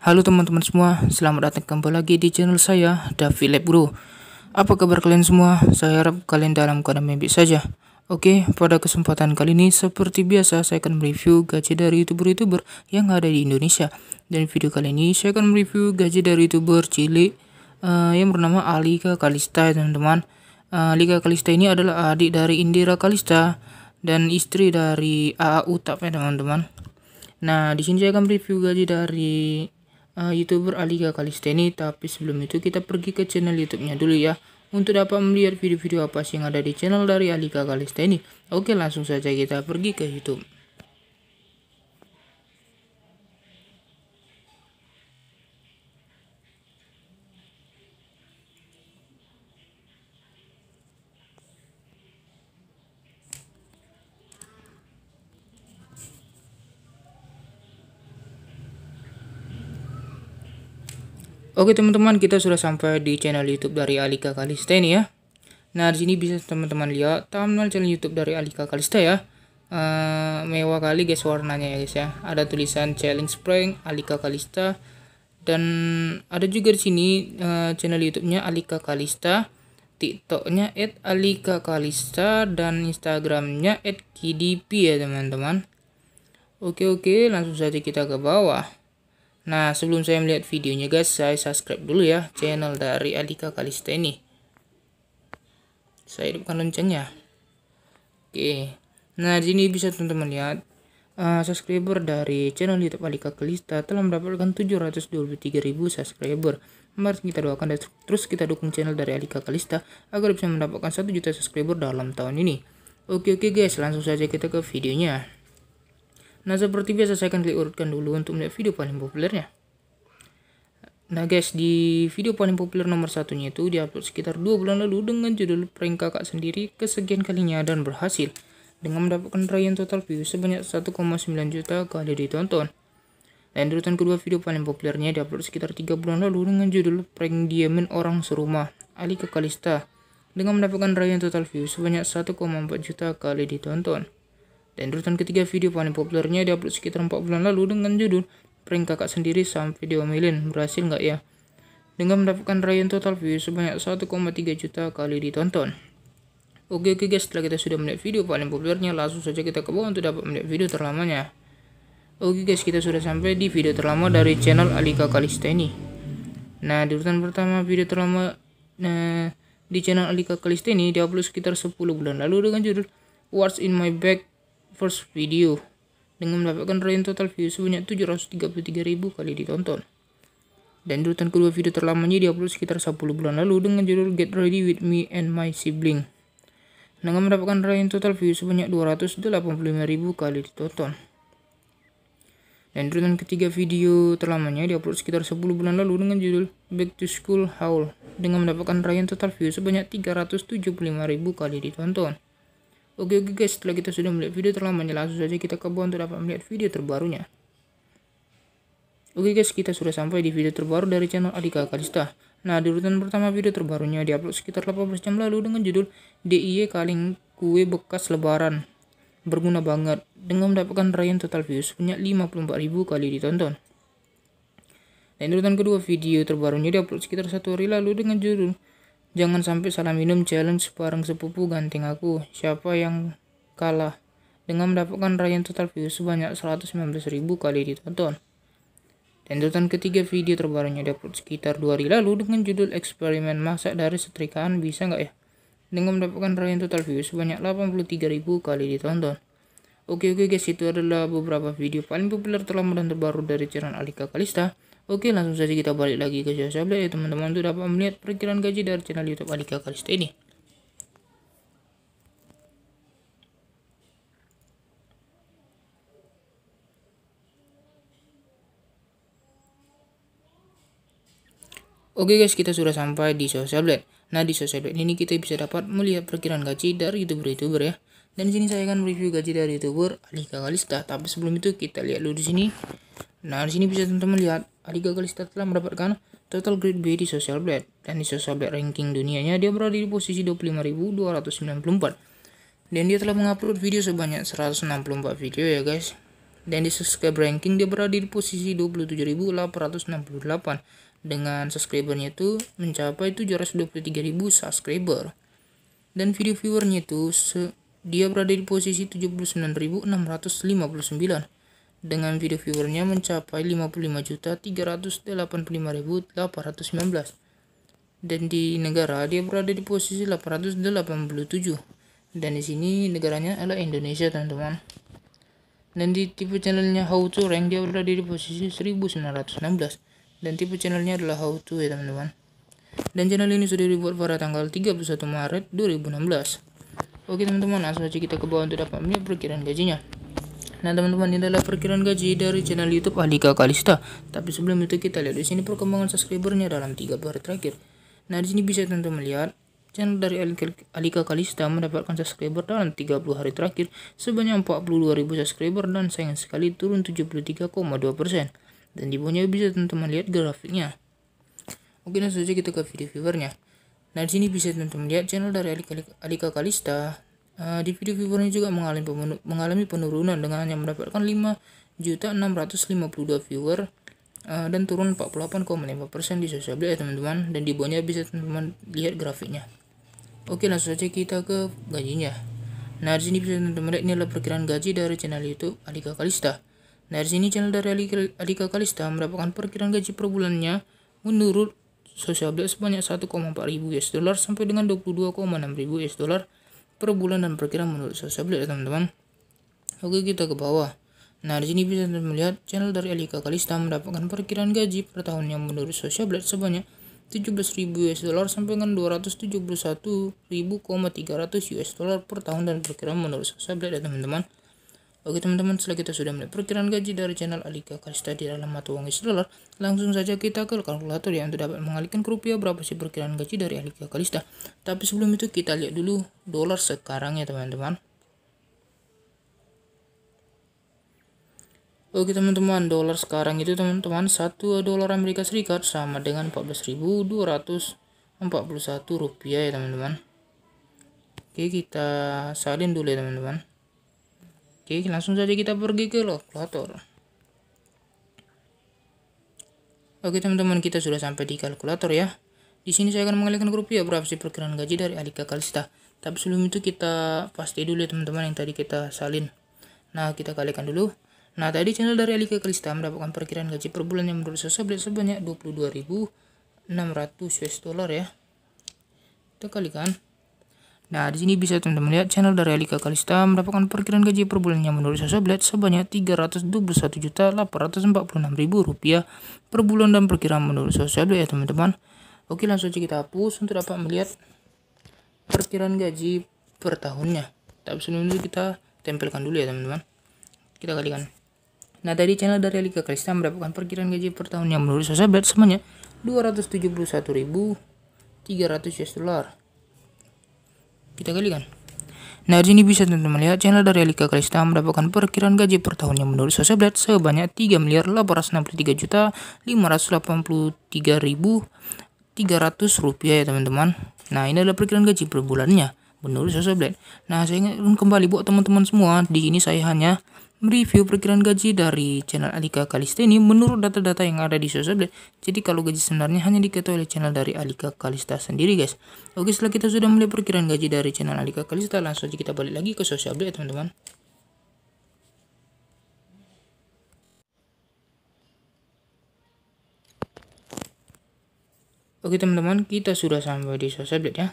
Halo teman-teman semua, selamat datang kembali lagi di channel saya, Davi Lab Bro. Apa kabar kalian semua? Saya harap kalian dalam keadaan baik saja. Oke, pada kesempatan kali ini, seperti biasa, saya akan mereview gaji dari YouTuber-YouTuber yang ada di Indonesia. Dan video kali ini, saya akan mereview gaji dari YouTuber Chile uh, yang bernama Alika Kalista, ya teman-teman. Uh, eh, Alika Kalista ini adalah adik dari Indira Kalista dan istri dari AA Utap, ya teman-teman. Nah, di sini saya akan mereview gaji dari uh, youtuber Aliga Kalisteni tapi sebelum itu kita pergi ke channel youtube-nya dulu ya untuk dapat melihat video-video apa sih yang ada di channel dari Aliga Kalisteni oke langsung saja kita pergi ke youtube Oke teman-teman, kita sudah sampai di channel YouTube dari Alika Kalista ini ya. Nah, di sini bisa teman-teman lihat thumbnail channel YouTube dari Alika Kalista ya. Uh, mewah kali guys warnanya ya guys ya. Ada tulisan Challenge spring Alika Kalista dan ada juga di sini uh, channel YouTube-nya Alika Kalista, TikTok-nya @alikakalista dan Instagram-nya @kdp ya teman-teman. Oke oke, langsung saja kita ke bawah. Nah, sebelum saya melihat videonya guys, saya subscribe dulu ya channel dari Alika Kalista ini. Saya hidupkan loncengnya. Oke. Nah, di sini bisa teman-teman lihat uh, subscriber dari channel YouTube Alika Kalista telah mendapatkan 723.000 subscriber. Mari kita doakan dan terus kita dukung channel dari Alika Kalista agar bisa mendapatkan 1 juta subscriber dalam tahun ini. Oke oke guys, langsung saja kita ke videonya. Nah seperti biasa saya akan klik urutkan dulu untuk melihat video paling populernya. Nah guys, di video paling populer nomor satunya itu diupload sekitar dua bulan lalu dengan judul Prank Kakak Sendiri kesekian kalinya dan berhasil. Dengan mendapatkan raihan total views sebanyak 1,9 juta kali ditonton. Dan urutan kedua video paling populernya diupload sekitar tiga bulan lalu dengan judul Prank Diamin Orang Serumah, Ali ke Kalista. Dengan mendapatkan raihan total views sebanyak 1,4 juta kali ditonton. Dan urutan ketiga video paling populernya diupload sekitar 4 bulan lalu dengan judul Prank kakak sendiri sampai diomelin, berhasil nggak ya? Dengan mendapatkan rayon total view sebanyak 1,3 juta kali ditonton. Oke oke guys, setelah kita sudah melihat video paling populernya, langsung saja kita ke bawah untuk dapat melihat video terlamanya. Oke guys, kita sudah sampai di video terlama dari channel Alika Kalista ini. Nah, di urutan pertama video terlama nah, di channel Alika Kalista ini diupload sekitar 10 bulan lalu dengan judul What's in my bag first video dengan mendapatkan raihan total views sebanyak 733.000 kali ditonton. Dan urutan kedua video terlamanya diupload sekitar 10 bulan lalu dengan judul Get Ready With Me and My Sibling. Dengan mendapatkan raihan total views sebanyak 285.000 kali ditonton. Dan urutan ketiga video terlamanya diupload sekitar 10 bulan lalu dengan judul Back to School Howl dengan mendapatkan raihan total views sebanyak 375.000 kali ditonton. Oke oke guys, setelah kita sudah melihat video terlamanya, langsung saja kita ke bawah untuk dapat melihat video terbarunya. Oke guys, kita sudah sampai di video terbaru dari channel Adika Kalista. Nah, di urutan pertama video terbarunya diupload sekitar 18 jam lalu dengan judul DIY Kaling Kue Bekas Lebaran. Berguna banget dengan mendapatkan raihan total views punya 54.000 kali ditonton. Dan di urutan kedua video terbarunya diupload sekitar satu hari lalu dengan judul Jangan sampai salah minum challenge bareng sepupu ganting aku. Siapa yang kalah? Dengan mendapatkan raihan total views sebanyak 119.000 kali ditonton. Dan ketiga video terbarunya dapat sekitar 2 hari lalu dengan judul eksperimen masak dari setrikaan bisa nggak ya? Dengan mendapatkan raihan total views sebanyak 83.000 kali ditonton. Oke oke guys itu adalah beberapa video paling populer telah dan terbaru dari channel Alika Kalista. Oke langsung saja kita balik lagi ke saya ya teman-teman untuk dapat melihat perkiraan gaji dari channel youtube Alika Kalista ini. Oke guys, kita sudah sampai di Social Blade. Nah, di Social Blade ini kita bisa dapat melihat perkiraan gaji dari YouTuber-YouTuber ya. Dan di sini saya akan review gaji dari YouTuber Alika Kalista. Tapi sebelum itu kita lihat dulu di sini. Nah, di sini bisa teman-teman lihat Adi gagal telah mendapatkan total grade B di Social Blade dan di Social Blade ranking dunianya dia berada di posisi 25.294 dan dia telah mengupload video sebanyak 164 video ya guys dan di subscribe ranking dia berada di posisi 27.868 dengan subscribernya itu mencapai 723.000 subscriber dan video viewernya itu dia berada di posisi 79.659 dengan video viewernya mencapai 55.385.819 dan di negara dia berada di posisi 887 dan di sini negaranya adalah Indonesia teman-teman dan di tipe channelnya How to Rank dia berada di posisi 1916 dan tipe channelnya adalah How to ya teman-teman dan channel ini sudah dibuat pada tanggal 31 Maret 2016 oke teman-teman langsung saja kita ke bawah untuk dapat melihat perkiraan gajinya Nah teman-teman ini adalah perkiraan gaji dari channel YouTube Alika Kalista. Tapi sebelum itu kita lihat di sini perkembangan subscribernya dalam tiga hari terakhir. Nah di sini bisa teman-teman lihat channel dari Alika Kalista mendapatkan subscriber dalam 30 hari terakhir sebanyak 42.000 subscriber dan sayang sekali turun 73,2%. persen Dan di bawahnya bisa teman-teman lihat grafiknya. Oke, nah saja kita ke video viewernya. Nah, di sini bisa teman-teman lihat channel dari Alika Kalista Eh, video Dividu viewernya juga mengalami, mengalami penurunan dengan hanya mendapatkan 5.652 viewer uh, dan turun 48,5% di sosial media ya, teman-teman dan di bawahnya bisa teman-teman lihat grafiknya. Oke langsung saja kita ke gajinya. Nah di sini bisa teman-teman lihat ini adalah perkiraan gaji dari channel YouTube Alika Kalista. Nah di sini channel dari Alika Kalista mendapatkan perkiraan gaji per bulannya menurut sosial media sebanyak 1,4 ribu US dollar sampai dengan 22,6 ribu US dollar per bulan dan perkiraan menurut beli ya teman-teman. Oke kita ke bawah. Nah, di sini bisa melihat channel dari Alika Kalista mendapatkan perkiraan gaji per tahun yang menurut Social Blade sebanyak 17.000 US dollar sampai dengan 271.300 US dollar per tahun dan perkiraan menurut Social Blade ya teman-teman. Oke teman-teman, setelah kita sudah melihat perkiraan gaji dari channel Alika Kalista di dalam mata uang dollar, langsung saja kita ke kalkulator yang untuk dapat mengalihkan ke rupiah berapa sih perkiraan gaji dari Alika Kalista. Tapi sebelum itu kita lihat dulu dolar sekarang ya teman-teman. Oke teman-teman, dolar sekarang itu teman-teman 1 dolar Amerika Serikat sama dengan 14.241 rupiah ya teman-teman. Oke, kita salin dulu ya teman-teman. Oke, langsung saja kita pergi ke kalkulator. Oke teman-teman, kita sudah sampai di kalkulator ya. Di sini saya akan mengalihkan ke rupiah ya, berapa sih perkiraan gaji dari Alika Kalista. Tapi sebelum itu kita pasti dulu ya teman-teman yang tadi kita salin. Nah, kita kalikan dulu. Nah, tadi channel dari Alika Kalista mendapatkan perkiraan gaji per bulan yang menurut saya sebanyak 22.600 US dollar ya. Kita kalikan. Nah, di sini bisa teman-teman lihat channel dari Alika Kalista mendapatkan perkiraan gaji per bulannya menurut Sosoblet sebanyak Rp321.846.000 per bulan dan perkiraan menurut Sosoblet ya teman-teman. Oke, langsung aja kita hapus untuk dapat melihat perkiraan gaji per tahunnya. Tapi sebelum itu kita tempelkan dulu ya teman-teman. Kita kalikan. Nah, tadi channel dari Alika Kalista mendapatkan perkiraan gaji per tahunnya menurut Sosoblet sebanyak 271.300 US dollar kita kali kan. Nah, di sini bisa teman-teman lihat channel dari Alika Krista mendapatkan perkiraan gaji per tahunnya menurut Sosial Blade sebanyak 3 miliar 863 juta 583.300 rupiah ya teman-teman. Nah, ini adalah perkiraan gaji per bulannya menurut Sosial Blade. Nah, saya ingin kembali buat teman-teman semua, di sini saya hanya mereview perkiraan gaji dari channel Alika Kalista ini menurut data-data yang ada di sosial media. Jadi kalau gaji sebenarnya hanya diketahui oleh channel dari Alika Kalista sendiri guys. Oke setelah kita sudah melihat perkiraan gaji dari channel Alika Kalista langsung aja kita balik lagi ke sosial media, teman-teman. Oke teman-teman kita sudah sampai di sosial media. ya.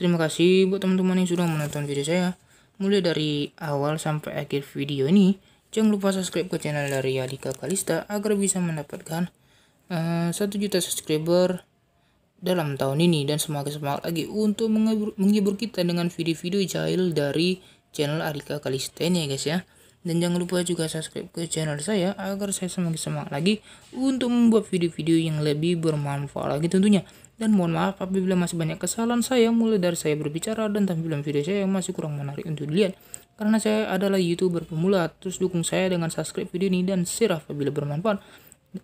Terima kasih buat teman-teman yang sudah menonton video saya mulai dari awal sampai akhir video ini, jangan lupa subscribe ke channel dari Yadika Kalista agar bisa mendapatkan uh, eh, 1 juta subscriber dalam tahun ini dan semangat semangat lagi untuk menghibur, kita dengan video-video jahil dari channel Adika Kalista ini ya guys ya. Dan jangan lupa juga subscribe ke channel saya agar saya semakin semangat lagi untuk membuat video-video yang lebih bermanfaat lagi tentunya. Dan mohon maaf apabila masih banyak kesalahan saya mulai dari saya berbicara dan tampilan video saya yang masih kurang menarik untuk dilihat. Karena saya adalah youtuber pemula, terus dukung saya dengan subscribe video ini dan share apabila bermanfaat.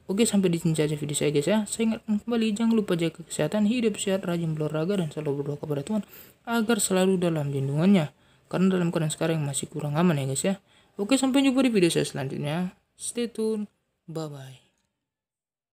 Oke sampai di sini saja video saya guys ya. Saya ingatkan kembali jangan lupa jaga kesehatan, hidup sehat, rajin berolahraga dan selalu berdoa kepada Tuhan agar selalu dalam lindungannya. Karena dalam keadaan sekarang masih kurang aman ya guys ya. Oke, sampai jumpa di video saya selanjutnya. Stay tune. Bye-bye.